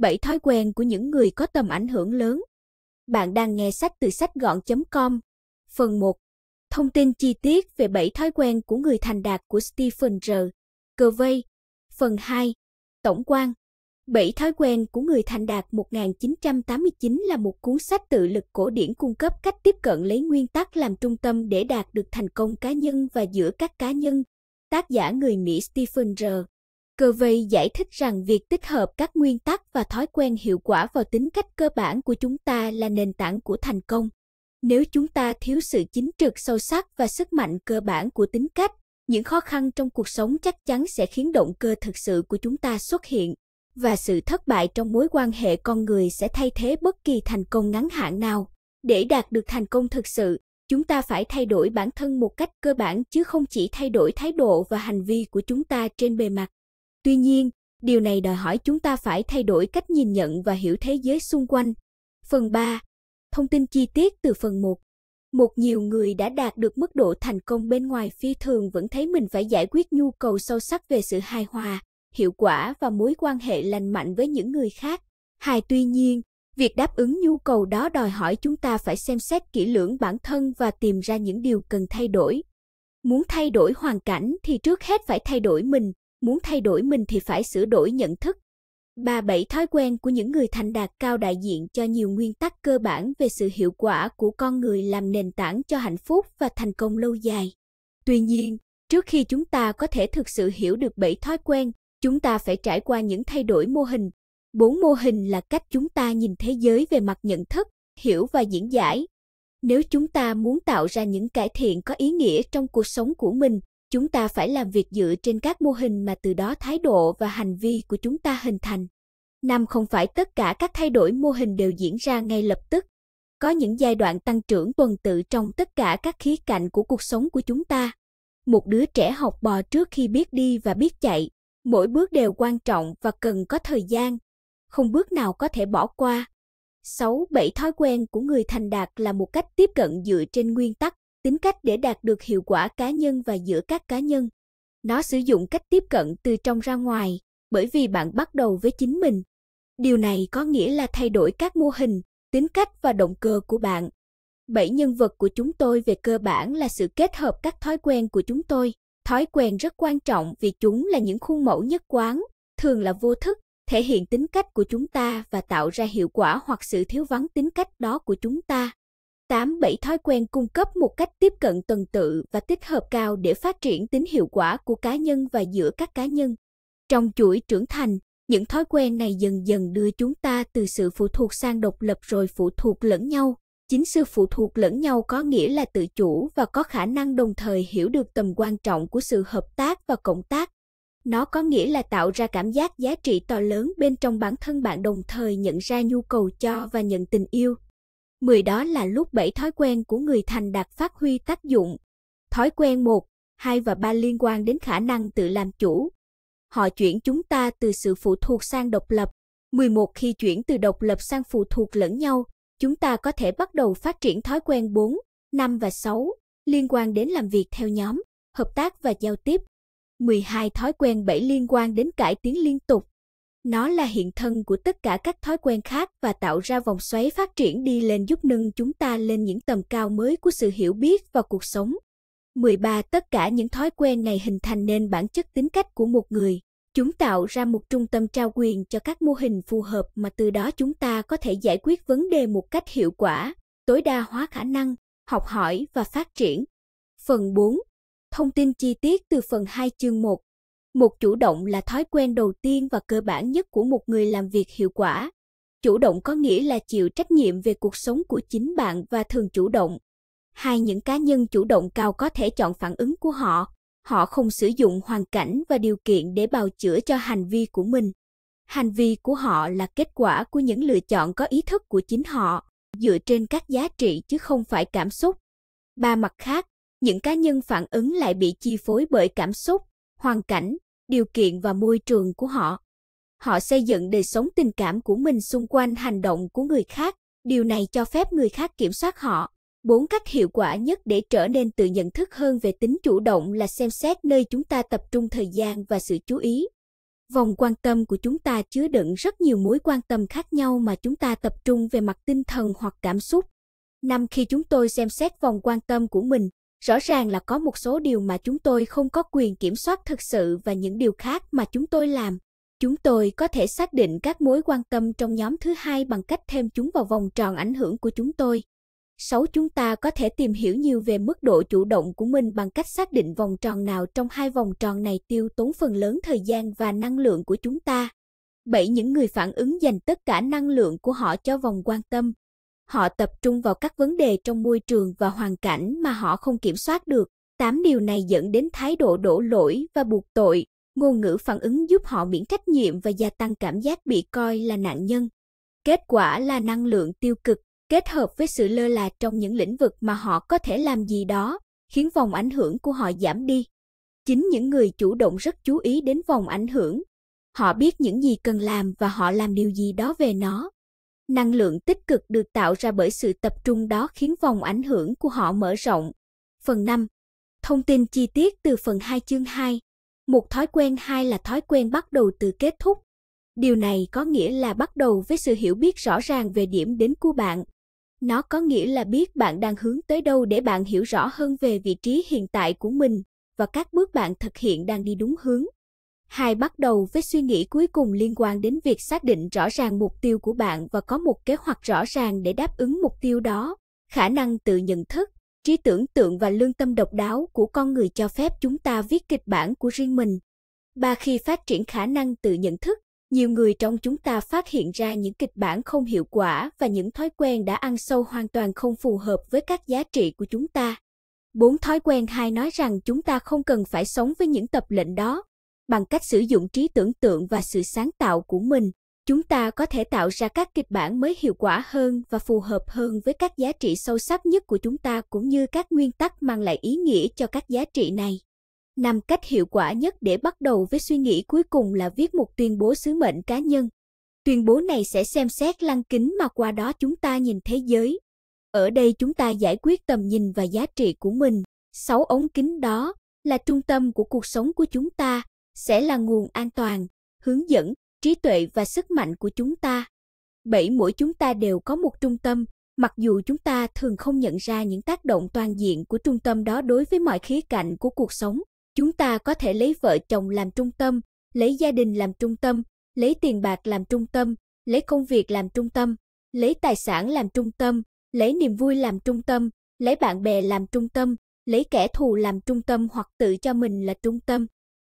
7 thói quen của những người có tầm ảnh hưởng lớn. Bạn đang nghe sách từ sách gọn.com. Phần 1. Thông tin chi tiết về 7 thói quen của người thành đạt của Stephen R. Covey. Phần 2. Tổng quan. 7 thói quen của người thành đạt 1989 là một cuốn sách tự lực cổ điển cung cấp cách tiếp cận lấy nguyên tắc làm trung tâm để đạt được thành công cá nhân và giữa các cá nhân. Tác giả người Mỹ Stephen R. Covey giải thích rằng việc tích hợp các nguyên tắc và thói quen hiệu quả vào tính cách cơ bản của chúng ta là nền tảng của thành công. Nếu chúng ta thiếu sự chính trực sâu sắc và sức mạnh cơ bản của tính cách, những khó khăn trong cuộc sống chắc chắn sẽ khiến động cơ thực sự của chúng ta xuất hiện và sự thất bại trong mối quan hệ con người sẽ thay thế bất kỳ thành công ngắn hạn nào. Để đạt được thành công thực sự, chúng ta phải thay đổi bản thân một cách cơ bản chứ không chỉ thay đổi thái độ và hành vi của chúng ta trên bề mặt Tuy nhiên, điều này đòi hỏi chúng ta phải thay đổi cách nhìn nhận và hiểu thế giới xung quanh. Phần 3. Thông tin chi tiết từ phần 1. Một nhiều người đã đạt được mức độ thành công bên ngoài phi thường vẫn thấy mình phải giải quyết nhu cầu sâu sắc về sự hài hòa, hiệu quả và mối quan hệ lành mạnh với những người khác. Hài tuy nhiên, việc đáp ứng nhu cầu đó đòi hỏi chúng ta phải xem xét kỹ lưỡng bản thân và tìm ra những điều cần thay đổi. Muốn thay đổi hoàn cảnh thì trước hết phải thay đổi mình muốn thay đổi mình thì phải sửa đổi nhận thức. Ba bảy thói quen của những người thành đạt cao đại diện cho nhiều nguyên tắc cơ bản về sự hiệu quả của con người làm nền tảng cho hạnh phúc và thành công lâu dài. Tuy nhiên, trước khi chúng ta có thể thực sự hiểu được bảy thói quen, chúng ta phải trải qua những thay đổi mô hình. Bốn mô hình là cách chúng ta nhìn thế giới về mặt nhận thức, hiểu và diễn giải. Nếu chúng ta muốn tạo ra những cải thiện có ý nghĩa trong cuộc sống của mình, chúng ta phải làm việc dựa trên các mô hình mà từ đó thái độ và hành vi của chúng ta hình thành năm không phải tất cả các thay đổi mô hình đều diễn ra ngay lập tức có những giai đoạn tăng trưởng tuần tự trong tất cả các khía cạnh của cuộc sống của chúng ta một đứa trẻ học bò trước khi biết đi và biết chạy mỗi bước đều quan trọng và cần có thời gian không bước nào có thể bỏ qua Sáu Bảy thói quen của người thành đạt là một cách tiếp cận dựa trên nguyên tắc tính cách để đạt được hiệu quả cá nhân và giữa các cá nhân. Nó sử dụng cách tiếp cận từ trong ra ngoài, bởi vì bạn bắt đầu với chính mình. Điều này có nghĩa là thay đổi các mô hình, tính cách và động cơ của bạn. Bảy nhân vật của chúng tôi về cơ bản là sự kết hợp các thói quen của chúng tôi. Thói quen rất quan trọng vì chúng là những khuôn mẫu nhất quán, thường là vô thức, thể hiện tính cách của chúng ta và tạo ra hiệu quả hoặc sự thiếu vắng tính cách đó của chúng ta 8. 7 thói quen cung cấp một cách tiếp cận tuần tự và tích hợp cao để phát triển tính hiệu quả của cá nhân và giữa các cá nhân. Trong chuỗi trưởng thành, những thói quen này dần dần đưa chúng ta từ sự phụ thuộc sang độc lập rồi phụ thuộc lẫn nhau. Chính sự phụ thuộc lẫn nhau có nghĩa là tự chủ và có khả năng đồng thời hiểu được tầm quan trọng của sự hợp tác và cộng tác. Nó có nghĩa là tạo ra cảm giác giá trị to lớn bên trong bản thân bạn đồng thời nhận ra nhu cầu cho và nhận tình yêu, 10 đó là lúc 7 thói quen của người thành đạt phát huy tác dụng. Thói quen 1, 2 và 3 liên quan đến khả năng tự làm chủ. Họ chuyển chúng ta từ sự phụ thuộc sang độc lập. 11 khi chuyển từ độc lập sang phụ thuộc lẫn nhau, chúng ta có thể bắt đầu phát triển thói quen 4, 5 và 6 liên quan đến làm việc theo nhóm, hợp tác và giao tiếp. 12 thói quen 7 liên quan đến cải tiến liên tục. Nó là hiện thân của tất cả các thói quen khác và tạo ra vòng xoáy phát triển đi lên giúp nâng chúng ta lên những tầm cao mới của sự hiểu biết và cuộc sống. 13. Tất cả những thói quen này hình thành nên bản chất tính cách của một người. Chúng tạo ra một trung tâm trao quyền cho các mô hình phù hợp mà từ đó chúng ta có thể giải quyết vấn đề một cách hiệu quả, tối đa hóa khả năng, học hỏi và phát triển. Phần 4. Thông tin chi tiết từ phần 2 chương 1 một chủ động là thói quen đầu tiên và cơ bản nhất của một người làm việc hiệu quả chủ động có nghĩa là chịu trách nhiệm về cuộc sống của chính bạn và thường chủ động hai những cá nhân chủ động cao có thể chọn phản ứng của họ họ không sử dụng hoàn cảnh và điều kiện để bào chữa cho hành vi của mình hành vi của họ là kết quả của những lựa chọn có ý thức của chính họ dựa trên các giá trị chứ không phải cảm xúc ba mặt khác những cá nhân phản ứng lại bị chi phối bởi cảm xúc hoàn cảnh, điều kiện và môi trường của họ. Họ xây dựng đời sống tình cảm của mình xung quanh hành động của người khác, điều này cho phép người khác kiểm soát họ. Bốn cách hiệu quả nhất để trở nên tự nhận thức hơn về tính chủ động là xem xét nơi chúng ta tập trung thời gian và sự chú ý. Vòng quan tâm của chúng ta chứa đựng rất nhiều mối quan tâm khác nhau mà chúng ta tập trung về mặt tinh thần hoặc cảm xúc. Năm khi chúng tôi xem xét vòng quan tâm của mình, rõ ràng là có một số điều mà chúng tôi không có quyền kiểm soát thực sự và những điều khác mà chúng tôi làm chúng tôi có thể xác định các mối quan tâm trong nhóm thứ hai bằng cách thêm chúng vào vòng tròn ảnh hưởng của chúng tôi Sáu Chúng ta có thể tìm hiểu nhiều về mức độ chủ động của mình bằng cách xác định vòng tròn nào trong hai vòng tròn này tiêu tốn phần lớn thời gian và năng lượng của chúng ta. Bảy Những người phản ứng dành tất cả năng lượng của họ cho vòng quan tâm, họ tập trung vào các vấn đề trong môi trường và hoàn cảnh mà họ không kiểm soát được. Tám điều này dẫn đến thái độ đổ lỗi và buộc tội, ngôn ngữ phản ứng giúp họ miễn trách nhiệm và gia tăng cảm giác bị coi là nạn nhân. Kết quả là năng lượng tiêu cực kết hợp với sự lơ là trong những lĩnh vực mà họ có thể làm gì đó, khiến vòng ảnh hưởng của họ giảm đi. Chính những người chủ động rất chú ý đến vòng ảnh hưởng. Họ biết những gì cần làm và họ làm điều gì đó về nó năng lượng tích cực được tạo ra bởi sự tập trung đó khiến vòng ảnh hưởng của họ mở rộng. Phần 5. Thông tin chi tiết từ phần 2 chương 2. Một thói quen hai là thói quen bắt đầu từ kết thúc. Điều này có nghĩa là bắt đầu với sự hiểu biết rõ ràng về điểm đến của bạn. Nó có nghĩa là biết bạn đang hướng tới đâu để bạn hiểu rõ hơn về vị trí hiện tại của mình và các bước bạn thực hiện đang đi đúng hướng. Hai bắt đầu với suy nghĩ cuối cùng liên quan đến việc xác định rõ ràng mục tiêu của bạn và có một kế hoạch rõ ràng để đáp ứng mục tiêu đó. Khả năng tự nhận thức, trí tưởng tượng và lương tâm độc đáo của con người cho phép chúng ta viết kịch bản của riêng mình. Ba khi phát triển khả năng tự nhận thức, nhiều người trong chúng ta phát hiện ra những kịch bản không hiệu quả và những thói quen đã ăn sâu hoàn toàn không phù hợp với các giá trị của chúng ta. Bốn thói quen hai nói rằng chúng ta không cần phải sống với những tập lệnh đó, bằng cách sử dụng trí tưởng tượng và sự sáng tạo của mình chúng ta có thể tạo ra các kịch bản mới hiệu quả hơn và phù hợp hơn với các giá trị sâu sắc nhất của chúng ta cũng như các nguyên tắc mang lại ý nghĩa cho các giá trị này năm cách hiệu quả nhất để bắt đầu với suy nghĩ cuối cùng là viết một tuyên bố sứ mệnh cá nhân tuyên bố này sẽ xem xét lăng kính mà qua đó chúng ta nhìn thế giới ở đây chúng ta giải quyết tầm nhìn và giá trị của mình sáu ống kính đó là trung tâm của cuộc sống của chúng ta sẽ là nguồn an toàn, hướng dẫn, trí tuệ và sức mạnh của chúng ta. Bảy mỗi chúng ta đều có một trung tâm, mặc dù chúng ta thường không nhận ra những tác động toàn diện của trung tâm đó đối với mọi khía cạnh của cuộc sống. Chúng ta có thể lấy vợ chồng làm trung tâm, lấy gia đình làm trung tâm, lấy tiền bạc làm trung tâm, lấy công việc làm trung tâm, lấy tài sản làm trung tâm, lấy niềm vui làm trung tâm, lấy bạn bè làm trung tâm, lấy kẻ thù làm trung tâm hoặc tự cho mình là trung tâm.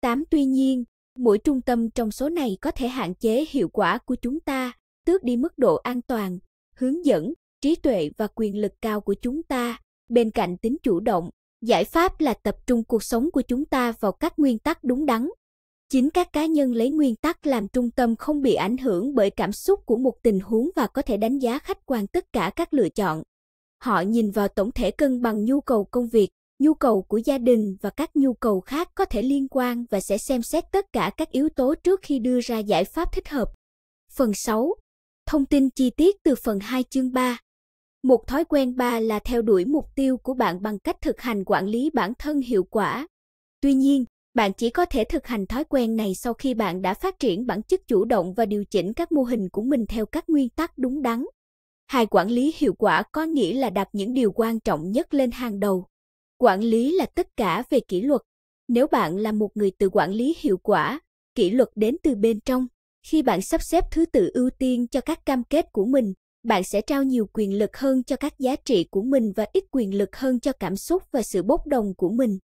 8. Tuy nhiên, mỗi trung tâm trong số này có thể hạn chế hiệu quả của chúng ta, tước đi mức độ an toàn, hướng dẫn, trí tuệ và quyền lực cao của chúng ta. Bên cạnh tính chủ động, giải pháp là tập trung cuộc sống của chúng ta vào các nguyên tắc đúng đắn. Chính các cá nhân lấy nguyên tắc làm trung tâm không bị ảnh hưởng bởi cảm xúc của một tình huống và có thể đánh giá khách quan tất cả các lựa chọn. Họ nhìn vào tổng thể cân bằng nhu cầu công việc, nhu cầu của gia đình và các nhu cầu khác có thể liên quan và sẽ xem xét tất cả các yếu tố trước khi đưa ra giải pháp thích hợp. Phần 6. Thông tin chi tiết từ phần 2 chương 3. Một thói quen 3 là theo đuổi mục tiêu của bạn bằng cách thực hành quản lý bản thân hiệu quả. Tuy nhiên, bạn chỉ có thể thực hành thói quen này sau khi bạn đã phát triển bản chất chủ động và điều chỉnh các mô hình của mình theo các nguyên tắc đúng đắn. Hai quản lý hiệu quả có nghĩa là đặt những điều quan trọng nhất lên hàng đầu Quản lý là tất cả về kỷ luật. Nếu bạn là một người tự quản lý hiệu quả, kỷ luật đến từ bên trong. Khi bạn sắp xếp thứ tự ưu tiên cho các cam kết của mình, bạn sẽ trao nhiều quyền lực hơn cho các giá trị của mình và ít quyền lực hơn cho cảm xúc và sự bốc đồng của mình.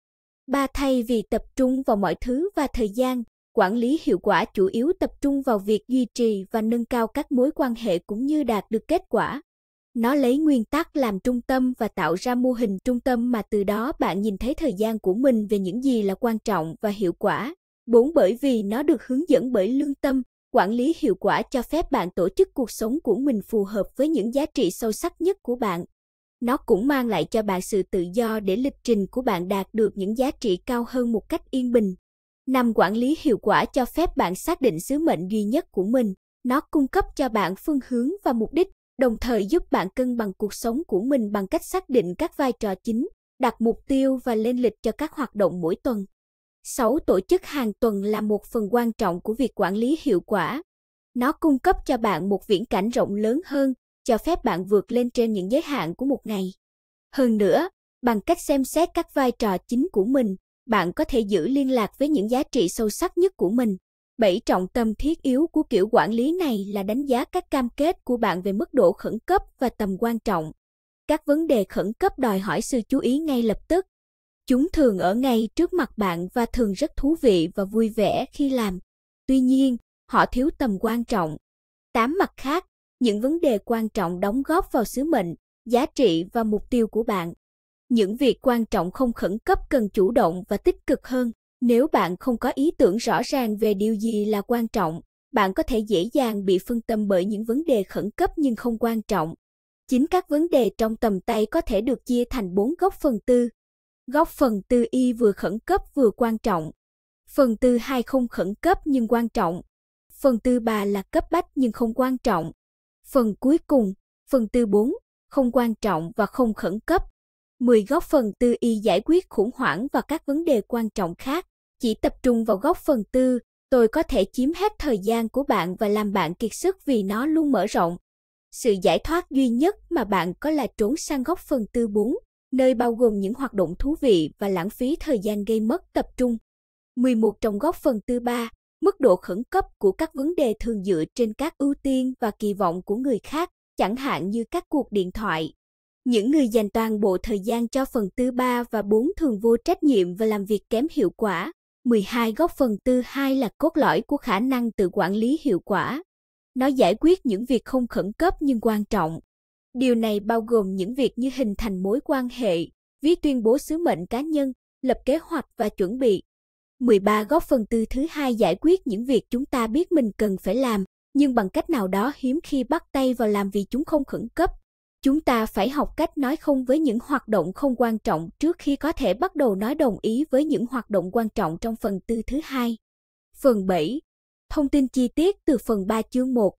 Ba thay vì tập trung vào mọi thứ và thời gian, quản lý hiệu quả chủ yếu tập trung vào việc duy trì và nâng cao các mối quan hệ cũng như đạt được kết quả nó lấy nguyên tắc làm trung tâm và tạo ra mô hình trung tâm mà từ đó bạn nhìn thấy thời gian của mình về những gì là quan trọng và hiệu quả. 4. Bởi vì nó được hướng dẫn bởi lương tâm, quản lý hiệu quả cho phép bạn tổ chức cuộc sống của mình phù hợp với những giá trị sâu sắc nhất của bạn. Nó cũng mang lại cho bạn sự tự do để lịch trình của bạn đạt được những giá trị cao hơn một cách yên bình. Năm quản lý hiệu quả cho phép bạn xác định sứ mệnh duy nhất của mình. Nó cung cấp cho bạn phương hướng và mục đích đồng thời giúp bạn cân bằng cuộc sống của mình bằng cách xác định các vai trò chính, đặt mục tiêu và lên lịch cho các hoạt động mỗi tuần. 6. Tổ chức hàng tuần là một phần quan trọng của việc quản lý hiệu quả. Nó cung cấp cho bạn một viễn cảnh rộng lớn hơn, cho phép bạn vượt lên trên những giới hạn của một ngày. Hơn nữa, bằng cách xem xét các vai trò chính của mình, bạn có thể giữ liên lạc với những giá trị sâu sắc nhất của mình Bảy trọng tâm thiết yếu của kiểu quản lý này là đánh giá các cam kết của bạn về mức độ khẩn cấp và tầm quan trọng. Các vấn đề khẩn cấp đòi hỏi sự chú ý ngay lập tức. Chúng thường ở ngay trước mặt bạn và thường rất thú vị và vui vẻ khi làm. Tuy nhiên, họ thiếu tầm quan trọng. Tám mặt khác, những vấn đề quan trọng đóng góp vào sứ mệnh, giá trị và mục tiêu của bạn. Những việc quan trọng không khẩn cấp cần chủ động và tích cực hơn. Nếu bạn không có ý tưởng rõ ràng về điều gì là quan trọng, bạn có thể dễ dàng bị phân tâm bởi những vấn đề khẩn cấp nhưng không quan trọng. Chính các vấn đề trong tầm tay có thể được chia thành bốn góc phần tư. Góc phần tư y vừa khẩn cấp vừa quan trọng. Phần tư hai không khẩn cấp nhưng quan trọng. Phần tư ba là cấp bách nhưng không quan trọng. Phần cuối cùng, phần tư bốn, không quan trọng và không khẩn cấp. 10 góp phần tư y giải quyết khủng hoảng và các vấn đề quan trọng khác. Chỉ tập trung vào góp phần tư, tôi có thể chiếm hết thời gian của bạn và làm bạn kiệt sức vì nó luôn mở rộng. Sự giải thoát duy nhất mà bạn có là trốn sang góc phần tư 4, nơi bao gồm những hoạt động thú vị và lãng phí thời gian gây mất tập trung. 11 trong góc phần tư 3, mức độ khẩn cấp của các vấn đề thường dựa trên các ưu tiên và kỳ vọng của người khác, chẳng hạn như các cuộc điện thoại, những người dành toàn bộ thời gian cho phần tư 3 và 4 thường vô trách nhiệm và làm việc kém hiệu quả. 12 góc phần tư 2 là cốt lõi của khả năng tự quản lý hiệu quả. Nó giải quyết những việc không khẩn cấp nhưng quan trọng. Điều này bao gồm những việc như hình thành mối quan hệ, viết tuyên bố sứ mệnh cá nhân, lập kế hoạch và chuẩn bị. 13 góc phần tư thứ hai giải quyết những việc chúng ta biết mình cần phải làm, nhưng bằng cách nào đó hiếm khi bắt tay vào làm vì chúng không khẩn cấp Chúng ta phải học cách nói không với những hoạt động không quan trọng trước khi có thể bắt đầu nói đồng ý với những hoạt động quan trọng trong phần tư thứ hai. Phần 7. Thông tin chi tiết từ phần 3 chương 1.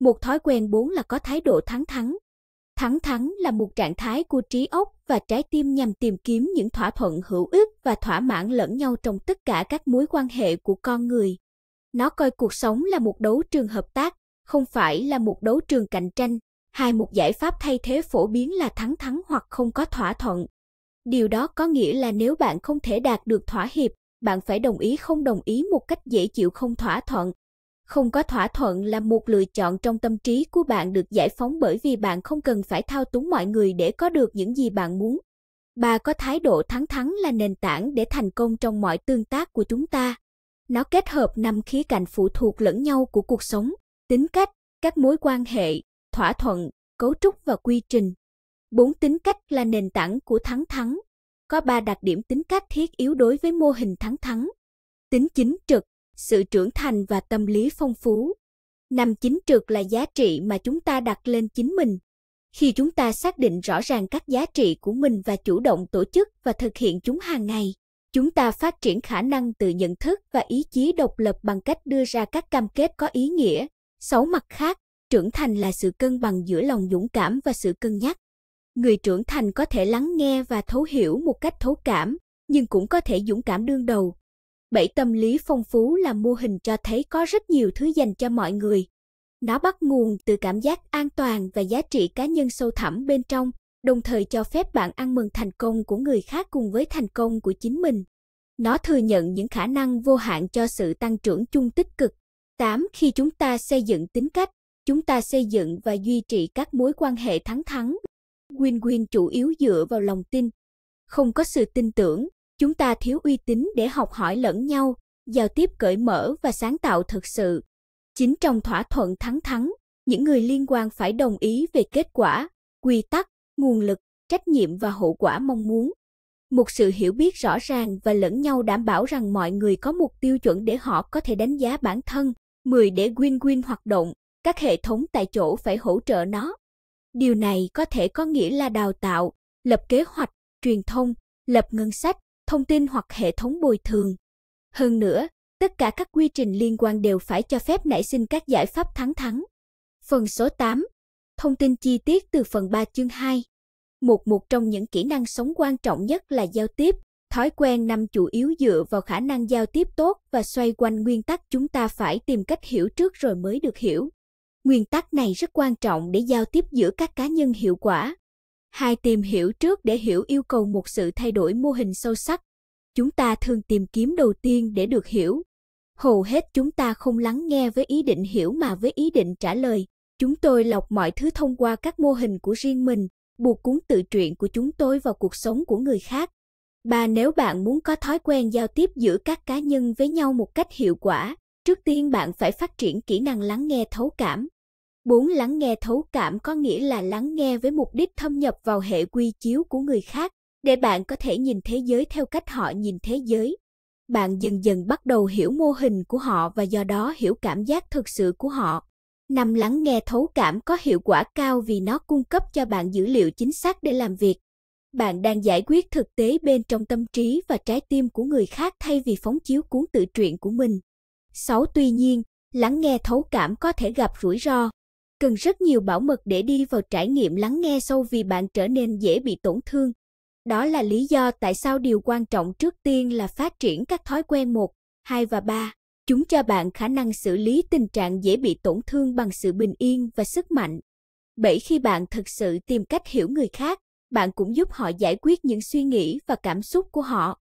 Một thói quen 4 là có thái độ thắng thắng. Thắng thắng là một trạng thái của trí óc và trái tim nhằm tìm kiếm những thỏa thuận hữu ích và thỏa mãn lẫn nhau trong tất cả các mối quan hệ của con người. Nó coi cuộc sống là một đấu trường hợp tác, không phải là một đấu trường cạnh tranh hai một giải pháp thay thế phổ biến là thắng thắng hoặc không có thỏa thuận. Điều đó có nghĩa là nếu bạn không thể đạt được thỏa hiệp, bạn phải đồng ý không đồng ý một cách dễ chịu không thỏa thuận. Không có thỏa thuận là một lựa chọn trong tâm trí của bạn được giải phóng bởi vì bạn không cần phải thao túng mọi người để có được những gì bạn muốn. Bà có thái độ thắng thắng là nền tảng để thành công trong mọi tương tác của chúng ta. Nó kết hợp năm khía cạnh phụ thuộc lẫn nhau của cuộc sống, tính cách, các mối quan hệ, thỏa thuận, cấu trúc và quy trình. Bốn tính cách là nền tảng của thắng thắng. Có ba đặc điểm tính cách thiết yếu đối với mô hình thắng thắng. Tính chính trực, sự trưởng thành và tâm lý phong phú. Năm chính trực là giá trị mà chúng ta đặt lên chính mình. Khi chúng ta xác định rõ ràng các giá trị của mình và chủ động tổ chức và thực hiện chúng hàng ngày, chúng ta phát triển khả năng tự nhận thức và ý chí độc lập bằng cách đưa ra các cam kết có ý nghĩa. Sáu mặt khác, trưởng thành là sự cân bằng giữa lòng dũng cảm và sự cân nhắc người trưởng thành có thể lắng nghe và thấu hiểu một cách thấu cảm nhưng cũng có thể dũng cảm đương đầu bảy tâm lý phong phú là mô hình cho thấy có rất nhiều thứ dành cho mọi người nó bắt nguồn từ cảm giác an toàn và giá trị cá nhân sâu thẳm bên trong đồng thời cho phép bạn ăn mừng thành công của người khác cùng với thành công của chính mình nó thừa nhận những khả năng vô hạn cho sự tăng trưởng chung tích cực 8. Khi chúng ta xây dựng tính cách, Chúng ta xây dựng và duy trì các mối quan hệ thắng thắng. Win-win chủ yếu dựa vào lòng tin. Không có sự tin tưởng, chúng ta thiếu uy tín để học hỏi lẫn nhau, giao tiếp cởi mở và sáng tạo thực sự. Chính trong thỏa thuận thắng thắng, những người liên quan phải đồng ý về kết quả, quy tắc, nguồn lực, trách nhiệm và hậu quả mong muốn. Một sự hiểu biết rõ ràng và lẫn nhau đảm bảo rằng mọi người có một tiêu chuẩn để họ có thể đánh giá bản thân, 10 để win-win hoạt động, các hệ thống tại chỗ phải hỗ trợ nó. Điều này có thể có nghĩa là đào tạo, lập kế hoạch, truyền thông, lập ngân sách, thông tin hoặc hệ thống bồi thường. Hơn nữa, tất cả các quy trình liên quan đều phải cho phép nảy sinh các giải pháp thắng thắng. Phần số 8. Thông tin chi tiết từ phần 3 chương 2. Một một trong những kỹ năng sống quan trọng nhất là giao tiếp, thói quen nằm chủ yếu dựa vào khả năng giao tiếp tốt và xoay quanh nguyên tắc chúng ta phải tìm cách hiểu trước rồi mới được hiểu. Nguyên tắc này rất quan trọng để giao tiếp giữa các cá nhân hiệu quả. Hai tìm hiểu trước để hiểu yêu cầu một sự thay đổi mô hình sâu sắc. Chúng ta thường tìm kiếm đầu tiên để được hiểu. Hầu hết chúng ta không lắng nghe với ý định hiểu mà với ý định trả lời. Chúng tôi lọc mọi thứ thông qua các mô hình của riêng mình, buộc cuốn tự truyện của chúng tôi vào cuộc sống của người khác. Ba nếu bạn muốn có thói quen giao tiếp giữa các cá nhân với nhau một cách hiệu quả, trước tiên bạn phải phát triển kỹ năng lắng nghe thấu cảm Bốn lắng nghe thấu cảm có nghĩa là lắng nghe với mục đích thâm nhập vào hệ quy chiếu của người khác, để bạn có thể nhìn thế giới theo cách họ nhìn thế giới. Bạn dần dần bắt đầu hiểu mô hình của họ và do đó hiểu cảm giác thực sự của họ. Năm lắng nghe thấu cảm có hiệu quả cao vì nó cung cấp cho bạn dữ liệu chính xác để làm việc. Bạn đang giải quyết thực tế bên trong tâm trí và trái tim của người khác thay vì phóng chiếu cuốn tự truyện của mình. 6. Tuy nhiên, lắng nghe thấu cảm có thể gặp rủi ro cần rất nhiều bảo mật để đi vào trải nghiệm lắng nghe sâu vì bạn trở nên dễ bị tổn thương. Đó là lý do tại sao điều quan trọng trước tiên là phát triển các thói quen 1, 2 và 3. Chúng cho bạn khả năng xử lý tình trạng dễ bị tổn thương bằng sự bình yên và sức mạnh. bởi Khi bạn thực sự tìm cách hiểu người khác, bạn cũng giúp họ giải quyết những suy nghĩ và cảm xúc của họ.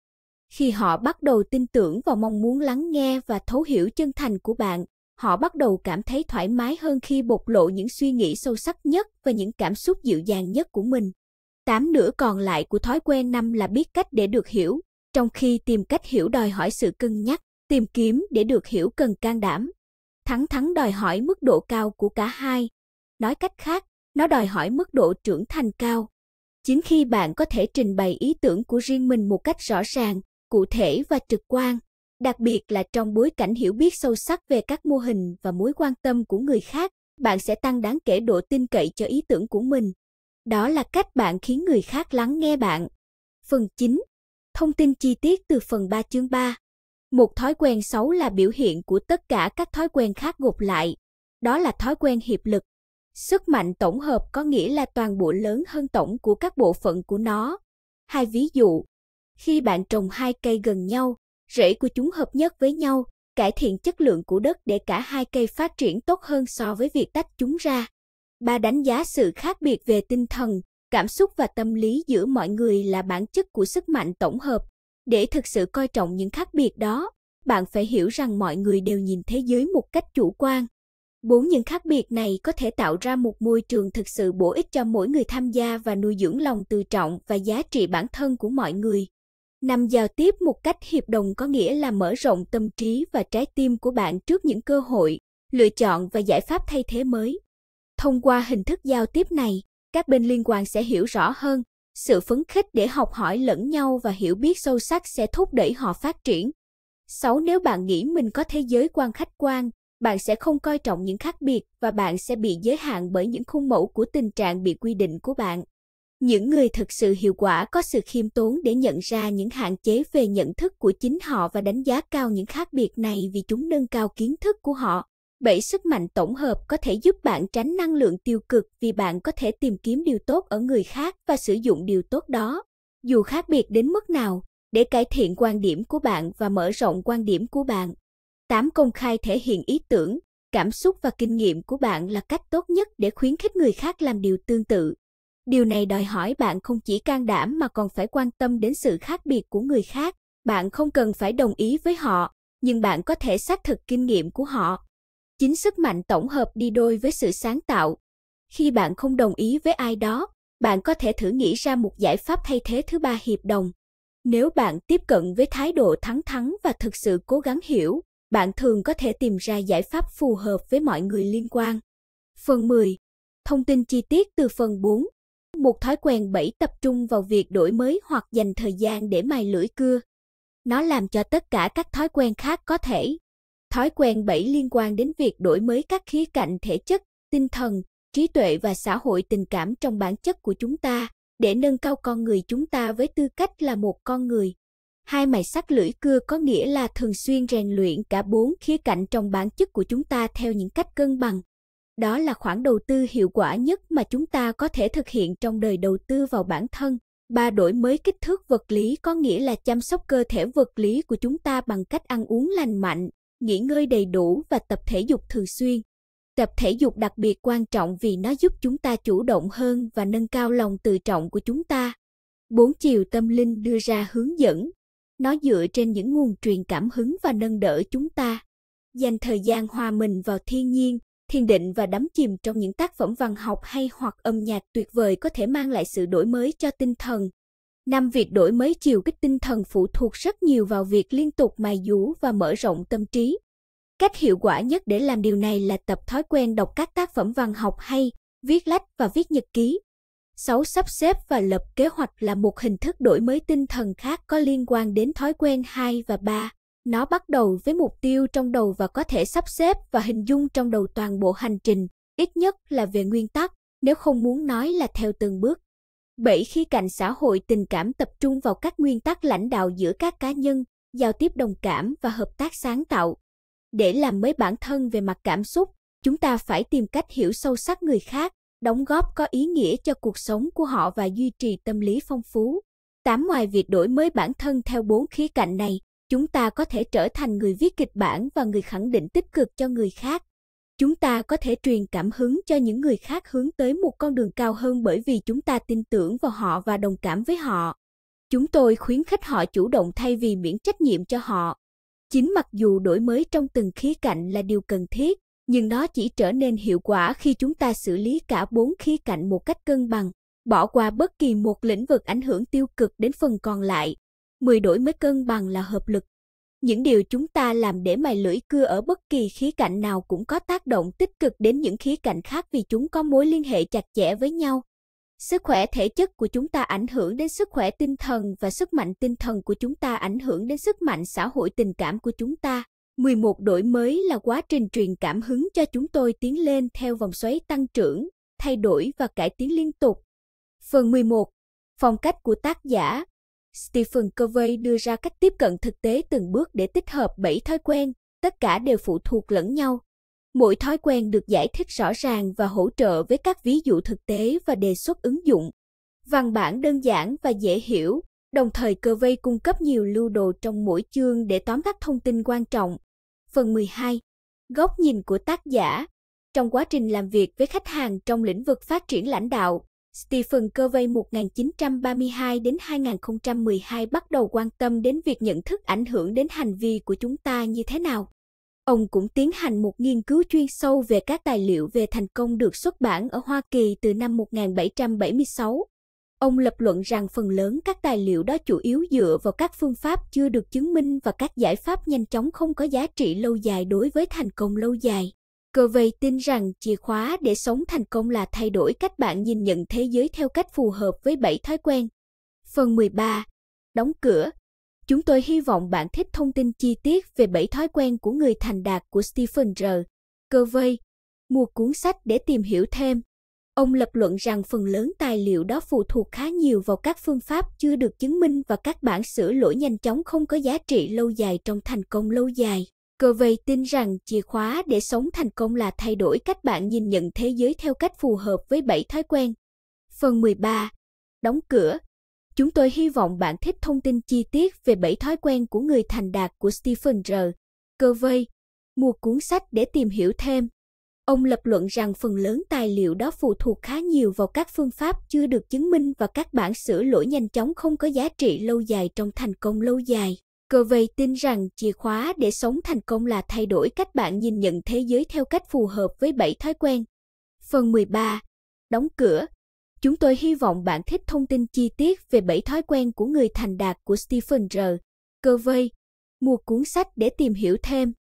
Khi họ bắt đầu tin tưởng vào mong muốn lắng nghe và thấu hiểu chân thành của bạn, họ bắt đầu cảm thấy thoải mái hơn khi bộc lộ những suy nghĩ sâu sắc nhất và những cảm xúc dịu dàng nhất của mình. Tám nửa còn lại của thói quen năm là biết cách để được hiểu, trong khi tìm cách hiểu đòi hỏi sự cân nhắc, tìm kiếm để được hiểu cần can đảm. Thắng thắng đòi hỏi mức độ cao của cả hai. Nói cách khác, nó đòi hỏi mức độ trưởng thành cao. Chính khi bạn có thể trình bày ý tưởng của riêng mình một cách rõ ràng, cụ thể và trực quan, đặc biệt là trong bối cảnh hiểu biết sâu sắc về các mô hình và mối quan tâm của người khác, bạn sẽ tăng đáng kể độ tin cậy cho ý tưởng của mình. Đó là cách bạn khiến người khác lắng nghe bạn. Phần 9. Thông tin chi tiết từ phần 3 chương 3. Một thói quen xấu là biểu hiện của tất cả các thói quen khác gộp lại. Đó là thói quen hiệp lực. Sức mạnh tổng hợp có nghĩa là toàn bộ lớn hơn tổng của các bộ phận của nó. Hai ví dụ. Khi bạn trồng hai cây gần nhau, rễ của chúng hợp nhất với nhau, cải thiện chất lượng của đất để cả hai cây phát triển tốt hơn so với việc tách chúng ra. Ba đánh giá sự khác biệt về tinh thần, cảm xúc và tâm lý giữa mọi người là bản chất của sức mạnh tổng hợp. Để thực sự coi trọng những khác biệt đó, bạn phải hiểu rằng mọi người đều nhìn thế giới một cách chủ quan. Bốn những khác biệt này có thể tạo ra một môi trường thực sự bổ ích cho mỗi người tham gia và nuôi dưỡng lòng tự trọng và giá trị bản thân của mọi người. Năm giao tiếp một cách hiệp đồng có nghĩa là mở rộng tâm trí và trái tim của bạn trước những cơ hội, lựa chọn và giải pháp thay thế mới. Thông qua hình thức giao tiếp này, các bên liên quan sẽ hiểu rõ hơn, sự phấn khích để học hỏi lẫn nhau và hiểu biết sâu sắc sẽ thúc đẩy họ phát triển. sáu Nếu bạn nghĩ mình có thế giới quan khách quan, bạn sẽ không coi trọng những khác biệt và bạn sẽ bị giới hạn bởi những khuôn mẫu của tình trạng bị quy định của bạn. Những người thực sự hiệu quả có sự khiêm tốn để nhận ra những hạn chế về nhận thức của chính họ và đánh giá cao những khác biệt này vì chúng nâng cao kiến thức của họ. Bảy Sức mạnh tổng hợp có thể giúp bạn tránh năng lượng tiêu cực vì bạn có thể tìm kiếm điều tốt ở người khác và sử dụng điều tốt đó, dù khác biệt đến mức nào, để cải thiện quan điểm của bạn và mở rộng quan điểm của bạn. Tám Công khai thể hiện ý tưởng, cảm xúc và kinh nghiệm của bạn là cách tốt nhất để khuyến khích người khác làm điều tương tự. Điều này đòi hỏi bạn không chỉ can đảm mà còn phải quan tâm đến sự khác biệt của người khác. Bạn không cần phải đồng ý với họ, nhưng bạn có thể xác thực kinh nghiệm của họ. Chính sức mạnh tổng hợp đi đôi với sự sáng tạo. Khi bạn không đồng ý với ai đó, bạn có thể thử nghĩ ra một giải pháp thay thế thứ ba hiệp đồng. Nếu bạn tiếp cận với thái độ thắng thắng và thực sự cố gắng hiểu, bạn thường có thể tìm ra giải pháp phù hợp với mọi người liên quan. Phần 10. Thông tin chi tiết từ phần 4 một thói quen bẫy tập trung vào việc đổi mới hoặc dành thời gian để mài lưỡi cưa. Nó làm cho tất cả các thói quen khác có thể. Thói quen bẫy liên quan đến việc đổi mới các khía cạnh thể chất, tinh thần, trí tuệ và xã hội tình cảm trong bản chất của chúng ta để nâng cao con người chúng ta với tư cách là một con người. Hai mài sắc lưỡi cưa có nghĩa là thường xuyên rèn luyện cả bốn khía cạnh trong bản chất của chúng ta theo những cách cân bằng. Đó là khoản đầu tư hiệu quả nhất mà chúng ta có thể thực hiện trong đời đầu tư vào bản thân. Ba đổi mới kích thước vật lý có nghĩa là chăm sóc cơ thể vật lý của chúng ta bằng cách ăn uống lành mạnh, nghỉ ngơi đầy đủ và tập thể dục thường xuyên. Tập thể dục đặc biệt quan trọng vì nó giúp chúng ta chủ động hơn và nâng cao lòng tự trọng của chúng ta. Bốn chiều tâm linh đưa ra hướng dẫn. Nó dựa trên những nguồn truyền cảm hứng và nâng đỡ chúng ta. Dành thời gian hòa mình vào thiên nhiên, thiền định và đắm chìm trong những tác phẩm văn học hay hoặc âm nhạc tuyệt vời có thể mang lại sự đổi mới cho tinh thần. Năm việc đổi mới chiều kích tinh thần phụ thuộc rất nhiều vào việc liên tục mài dũ và mở rộng tâm trí. Cách hiệu quả nhất để làm điều này là tập thói quen đọc các tác phẩm văn học hay, viết lách và viết nhật ký. 6. Sắp xếp và lập kế hoạch là một hình thức đổi mới tinh thần khác có liên quan đến thói quen 2 và 3. Nó bắt đầu với mục tiêu trong đầu và có thể sắp xếp và hình dung trong đầu toàn bộ hành trình, ít nhất là về nguyên tắc, nếu không muốn nói là theo từng bước. Bảy khi cạnh xã hội tình cảm tập trung vào các nguyên tắc lãnh đạo giữa các cá nhân, giao tiếp đồng cảm và hợp tác sáng tạo. Để làm mới bản thân về mặt cảm xúc, chúng ta phải tìm cách hiểu sâu sắc người khác, đóng góp có ý nghĩa cho cuộc sống của họ và duy trì tâm lý phong phú. Tám ngoài việc đổi mới bản thân theo bốn khía cạnh này, Chúng ta có thể trở thành người viết kịch bản và người khẳng định tích cực cho người khác. Chúng ta có thể truyền cảm hứng cho những người khác hướng tới một con đường cao hơn bởi vì chúng ta tin tưởng vào họ và đồng cảm với họ. Chúng tôi khuyến khích họ chủ động thay vì miễn trách nhiệm cho họ. Chính mặc dù đổi mới trong từng khía cạnh là điều cần thiết, nhưng nó chỉ trở nên hiệu quả khi chúng ta xử lý cả bốn khía cạnh một cách cân bằng, bỏ qua bất kỳ một lĩnh vực ảnh hưởng tiêu cực đến phần còn lại. 10 đổi mới cân bằng là hợp lực. Những điều chúng ta làm để mài lưỡi cưa ở bất kỳ khía cạnh nào cũng có tác động tích cực đến những khía cạnh khác vì chúng có mối liên hệ chặt chẽ với nhau. Sức khỏe thể chất của chúng ta ảnh hưởng đến sức khỏe tinh thần và sức mạnh tinh thần của chúng ta ảnh hưởng đến sức mạnh xã hội tình cảm của chúng ta. 11 đổi mới là quá trình truyền cảm hứng cho chúng tôi tiến lên theo vòng xoáy tăng trưởng, thay đổi và cải tiến liên tục. Phần 11. Phong cách của tác giả Stephen Covey đưa ra cách tiếp cận thực tế từng bước để tích hợp 7 thói quen, tất cả đều phụ thuộc lẫn nhau. Mỗi thói quen được giải thích rõ ràng và hỗ trợ với các ví dụ thực tế và đề xuất ứng dụng. Văn bản đơn giản và dễ hiểu, đồng thời Covey cung cấp nhiều lưu đồ trong mỗi chương để tóm tắt thông tin quan trọng. Phần 12. Góc nhìn của tác giả Trong quá trình làm việc với khách hàng trong lĩnh vực phát triển lãnh đạo, Stephen Covey 1932 đến 2012 bắt đầu quan tâm đến việc nhận thức ảnh hưởng đến hành vi của chúng ta như thế nào. Ông cũng tiến hành một nghiên cứu chuyên sâu về các tài liệu về thành công được xuất bản ở Hoa Kỳ từ năm 1776. Ông lập luận rằng phần lớn các tài liệu đó chủ yếu dựa vào các phương pháp chưa được chứng minh và các giải pháp nhanh chóng không có giá trị lâu dài đối với thành công lâu dài. Cơ Vây tin rằng chìa khóa để sống thành công là thay đổi cách bạn nhìn nhận thế giới theo cách phù hợp với 7 thói quen. Phần 13. Đóng cửa. Chúng tôi hy vọng bạn thích thông tin chi tiết về 7 thói quen của người thành đạt của Stephen R. Covey. Mua cuốn sách để tìm hiểu thêm. Ông lập luận rằng phần lớn tài liệu đó phụ thuộc khá nhiều vào các phương pháp chưa được chứng minh và các bản sửa lỗi nhanh chóng không có giá trị lâu dài trong thành công lâu dài. Cơ Vây tin rằng chìa khóa để sống thành công là thay đổi cách bạn nhìn nhận thế giới theo cách phù hợp với 7 thói quen. Phần 13. Đóng cửa. Chúng tôi hy vọng bạn thích thông tin chi tiết về 7 thói quen của người thành đạt của Stephen R. Covey. Mua cuốn sách để tìm hiểu thêm. Ông lập luận rằng phần lớn tài liệu đó phụ thuộc khá nhiều vào các phương pháp chưa được chứng minh và các bản sửa lỗi nhanh chóng không có giá trị lâu dài trong thành công lâu dài. Cơ Vây tin rằng chìa khóa để sống thành công là thay đổi cách bạn nhìn nhận thế giới theo cách phù hợp với 7 thói quen. Phần 13. Đóng cửa. Chúng tôi hy vọng bạn thích thông tin chi tiết về 7 thói quen của người thành đạt của Stephen R. Covey. Mua cuốn sách để tìm hiểu thêm.